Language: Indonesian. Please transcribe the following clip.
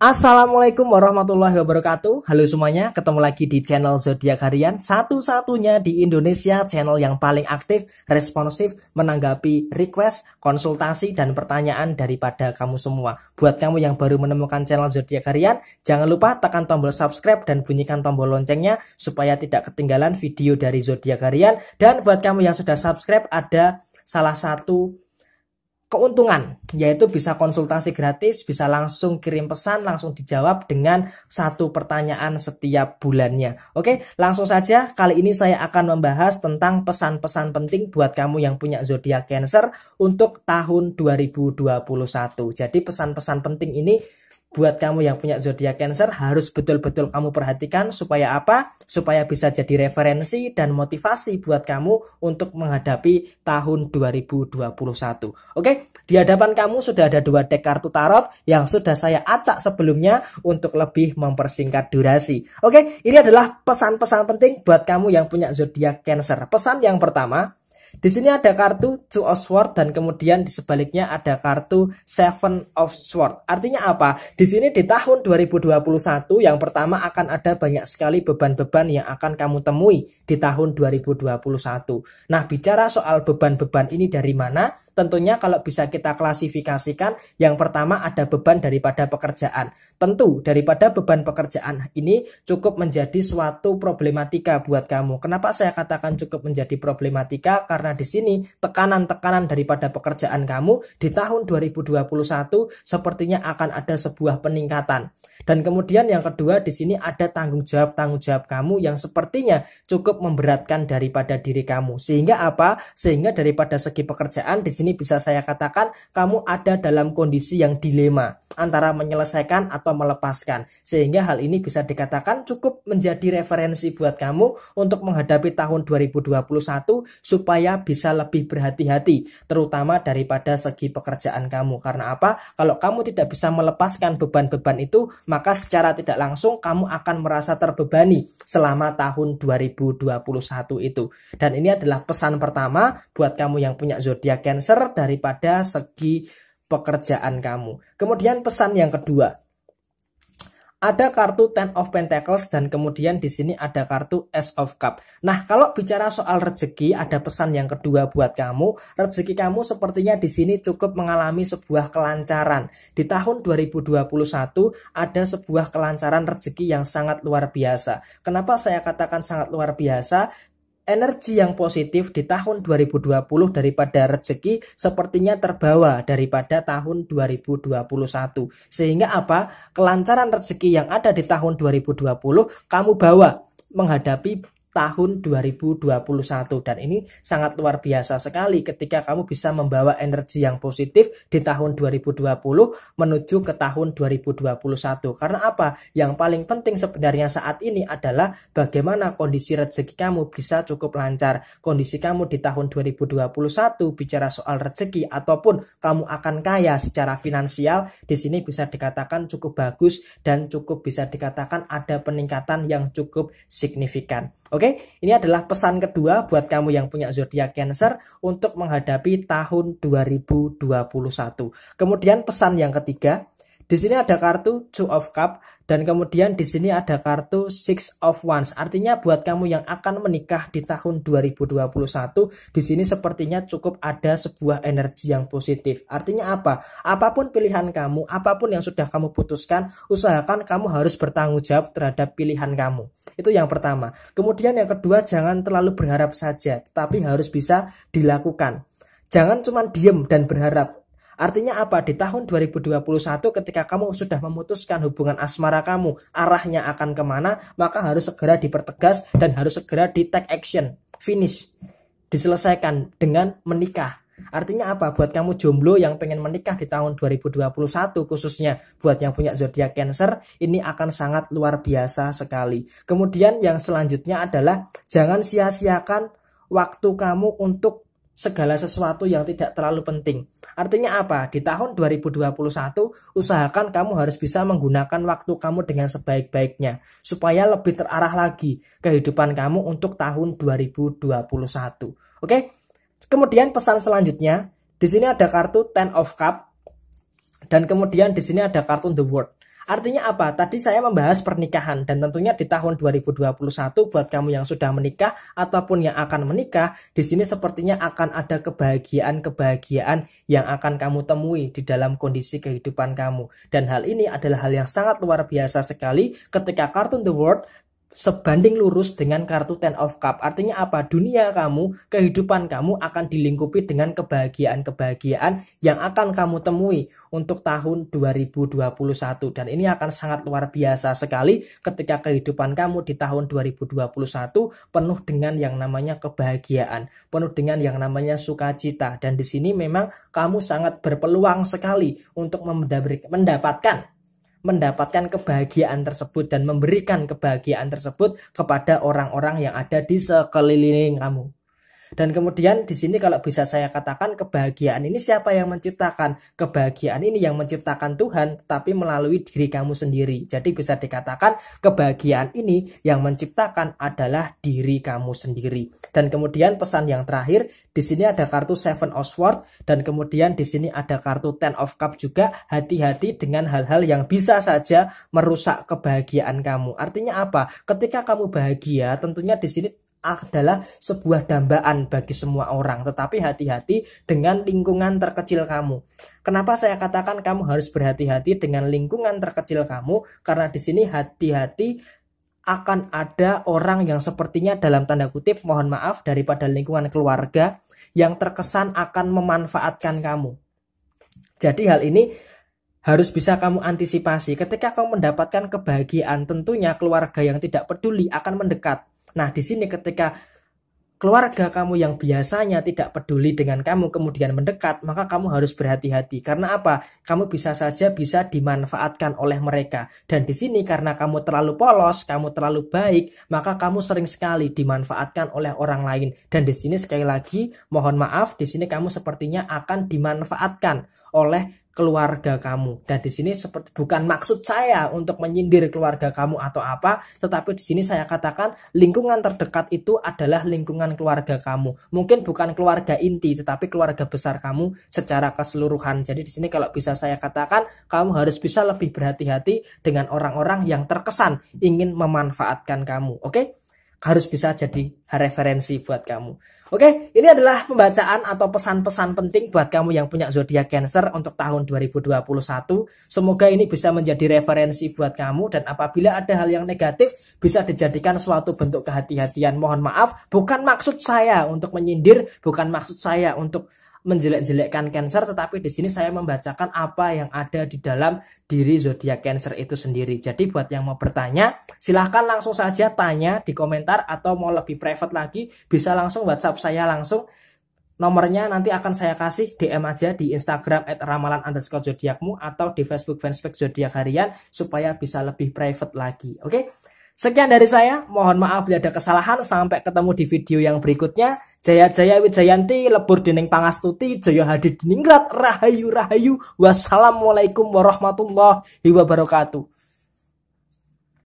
Assalamualaikum warahmatullahi wabarakatuh. Halo semuanya, ketemu lagi di channel Zodiak Harian, satu-satunya di Indonesia channel yang paling aktif, responsif menanggapi request, konsultasi dan pertanyaan daripada kamu semua. Buat kamu yang baru menemukan channel Zodiak Harian, jangan lupa tekan tombol subscribe dan bunyikan tombol loncengnya supaya tidak ketinggalan video dari Zodiak Harian. Dan buat kamu yang sudah subscribe ada salah satu keuntungan, yaitu bisa konsultasi gratis, bisa langsung kirim pesan, langsung dijawab dengan satu pertanyaan setiap bulannya. Oke, langsung saja kali ini saya akan membahas tentang pesan-pesan penting buat kamu yang punya zodiak Cancer untuk tahun 2021. Jadi pesan-pesan penting ini buat kamu yang punya zodiak Cancer harus betul-betul kamu perhatikan supaya apa? Supaya bisa jadi referensi dan motivasi buat kamu untuk menghadapi tahun 2021. Oke, di hadapan kamu sudah ada dua deck kartu tarot yang sudah saya acak sebelumnya untuk lebih mempersingkat durasi. Oke, ini adalah pesan-pesan penting buat kamu yang punya zodiak Cancer. Pesan yang pertama, di sini ada kartu Two of Sword dan kemudian di sebaliknya ada kartu Seven of Sword. Artinya apa? Di sini di tahun 2021 yang pertama akan ada banyak sekali beban-beban yang akan kamu temui di tahun 2021. Nah, bicara soal beban-beban ini dari mana? tentunya kalau bisa kita klasifikasikan, yang pertama ada beban daripada pekerjaan. Tentu daripada beban pekerjaan ini cukup menjadi suatu problematika buat kamu. Kenapa saya katakan cukup menjadi problematika? Karena di sini tekanan-tekanan daripada pekerjaan kamu di tahun 2021 sepertinya akan ada sebuah peningkatan. Dan kemudian yang kedua di sini ada tanggung jawab tanggung jawab kamu yang sepertinya cukup memberatkan daripada diri kamu. Sehingga apa? Sehingga daripada segi pekerjaan di sini ini bisa saya katakan kamu ada dalam kondisi yang dilema antara menyelesaikan atau melepaskan. Sehingga hal ini bisa dikatakan cukup menjadi referensi buat kamu untuk menghadapi tahun 2021 supaya bisa lebih berhati-hati terutama daripada segi pekerjaan kamu. Karena apa? Kalau kamu tidak bisa melepaskan beban-beban itu, maka secara tidak langsung kamu akan merasa terbebani selama tahun 2021 itu. Dan ini adalah pesan pertama buat kamu yang punya zodiak Cancer pressure daripada segi pekerjaan kamu. Kemudian pesan yang kedua. Ada kartu Ten of Pentacles dan kemudian di sini ada kartu Ace of Cup. Nah, kalau bicara soal rezeki, ada pesan yang kedua buat kamu. Rezeki kamu sepertinya di sini cukup mengalami sebuah kelancaran. Di tahun 2021 ada sebuah kelancaran rezeki yang sangat luar biasa. Kenapa saya katakan sangat luar biasa? energi yang positif di tahun 2020 daripada rezeki sepertinya terbawa daripada tahun 2021. Sehingga apa? Kelancaran rezeki yang ada di tahun 2020 kamu bawa menghadapi tahun 2021 dan ini sangat luar biasa sekali ketika kamu bisa membawa energi yang positif di tahun 2020 menuju ke tahun 2021 karena apa yang paling penting sebenarnya saat ini adalah bagaimana kondisi rezeki kamu bisa cukup lancar kondisi kamu di tahun 2021 bicara soal rezeki ataupun kamu akan kaya secara finansial di sini bisa dikatakan cukup bagus dan cukup bisa dikatakan ada peningkatan yang cukup signifikan Oke Oke, ini adalah pesan kedua buat kamu yang punya zodiak Cancer untuk menghadapi tahun 2021. Kemudian pesan yang ketiga, di sini ada kartu Two of Cup dan kemudian di sini ada kartu Six of Wands. Artinya buat kamu yang akan menikah di tahun 2021, di sini sepertinya cukup ada sebuah energi yang positif. Artinya apa? Apapun pilihan kamu, apapun yang sudah kamu putuskan, usahakan kamu harus bertanggung jawab terhadap pilihan kamu. Itu yang pertama. Kemudian yang kedua, jangan terlalu berharap saja, tetapi harus bisa dilakukan. Jangan cuma diem dan berharap, Artinya apa? Di tahun 2021 ketika kamu sudah memutuskan hubungan asmara kamu arahnya akan kemana, maka harus segera dipertegas dan harus segera di take action, finish, diselesaikan dengan menikah. Artinya apa? Buat kamu jomblo yang pengen menikah di tahun 2021 khususnya buat yang punya zodiak Cancer, ini akan sangat luar biasa sekali. Kemudian yang selanjutnya adalah jangan sia-siakan waktu kamu untuk segala sesuatu yang tidak terlalu penting. Artinya apa? Di tahun 2021, usahakan kamu harus bisa menggunakan waktu kamu dengan sebaik-baiknya supaya lebih terarah lagi kehidupan kamu untuk tahun 2021. Oke? Kemudian pesan selanjutnya, di sini ada kartu Ten of Cup dan kemudian di sini ada kartu The World. Artinya apa? Tadi saya membahas pernikahan dan tentunya di tahun 2021 buat kamu yang sudah menikah ataupun yang akan menikah, di sini sepertinya akan ada kebahagiaan-kebahagiaan yang akan kamu temui di dalam kondisi kehidupan kamu. Dan hal ini adalah hal yang sangat luar biasa sekali ketika Cartoon The World sebanding lurus dengan kartu Ten of Cup. Artinya apa? Dunia kamu, kehidupan kamu akan dilingkupi dengan kebahagiaan-kebahagiaan yang akan kamu temui untuk tahun 2021. Dan ini akan sangat luar biasa sekali ketika kehidupan kamu di tahun 2021 penuh dengan yang namanya kebahagiaan, penuh dengan yang namanya sukacita. Dan di sini memang kamu sangat berpeluang sekali untuk mendapatkan mendapatkan kebahagiaan tersebut dan memberikan kebahagiaan tersebut kepada orang-orang yang ada di sekeliling kamu. Dan kemudian di sini kalau bisa saya katakan kebahagiaan ini siapa yang menciptakan? Kebahagiaan ini yang menciptakan Tuhan tapi melalui diri kamu sendiri. Jadi bisa dikatakan kebahagiaan ini yang menciptakan adalah diri kamu sendiri. Dan kemudian pesan yang terakhir, di sini ada kartu Seven of Swords dan kemudian di sini ada kartu Ten of Cup juga. Hati-hati dengan hal-hal yang bisa saja merusak kebahagiaan kamu. Artinya apa? Ketika kamu bahagia, tentunya di sini Ah, adalah sebuah dambaan bagi semua orang, tetapi hati-hati dengan lingkungan terkecil kamu. Kenapa saya katakan kamu harus berhati-hati dengan lingkungan terkecil kamu? Karena di sini hati-hati akan ada orang yang sepertinya dalam tanda kutip mohon maaf daripada lingkungan keluarga yang terkesan akan memanfaatkan kamu. Jadi hal ini harus bisa kamu antisipasi. Ketika kamu mendapatkan kebahagiaan, tentunya keluarga yang tidak peduli akan mendekat Nah, di sini ketika keluarga kamu yang biasanya tidak peduli dengan kamu kemudian mendekat, maka kamu harus berhati-hati. Karena apa? Kamu bisa saja bisa dimanfaatkan oleh mereka. Dan di sini karena kamu terlalu polos, kamu terlalu baik, maka kamu sering sekali dimanfaatkan oleh orang lain. Dan di sini sekali lagi, mohon maaf, di sini kamu sepertinya akan dimanfaatkan oleh keluarga kamu. Dan di sini seperti bukan maksud saya untuk menyindir keluarga kamu atau apa, tetapi di sini saya katakan lingkungan terdekat itu adalah lingkungan keluarga kamu. Mungkin bukan keluarga inti, tetapi keluarga besar kamu secara keseluruhan. Jadi di sini kalau bisa saya katakan, kamu harus bisa lebih berhati-hati dengan orang-orang yang terkesan ingin memanfaatkan kamu. Oke? Harus bisa jadi referensi buat kamu. Oke, ini adalah pembacaan atau pesan-pesan penting buat kamu yang punya zodiak Cancer untuk tahun 2021. Semoga ini bisa menjadi referensi buat kamu dan apabila ada hal yang negatif bisa dijadikan suatu bentuk kehati-hatian. Mohon maaf, bukan maksud saya untuk menyindir, bukan maksud saya untuk menjelek-jelekkan Cancer, tetapi di sini saya membacakan apa yang ada di dalam diri zodiak Cancer itu sendiri. Jadi buat yang mau bertanya, silahkan langsung saja tanya di komentar atau mau lebih private lagi, bisa langsung WhatsApp saya langsung. Nomornya nanti akan saya kasih DM aja di Instagram at ramalan underscore zodiakmu atau di Facebook fanspage zodiak harian supaya bisa lebih private lagi. Oke, sekian dari saya. Mohon maaf bila ada kesalahan. Sampai ketemu di video yang berikutnya. Jaya Jaya Wijayanti lebur dening pangastuti Jaya Hadi Diningrat Rahayu Rahayu Wassalamualaikum warahmatullahi wabarakatuh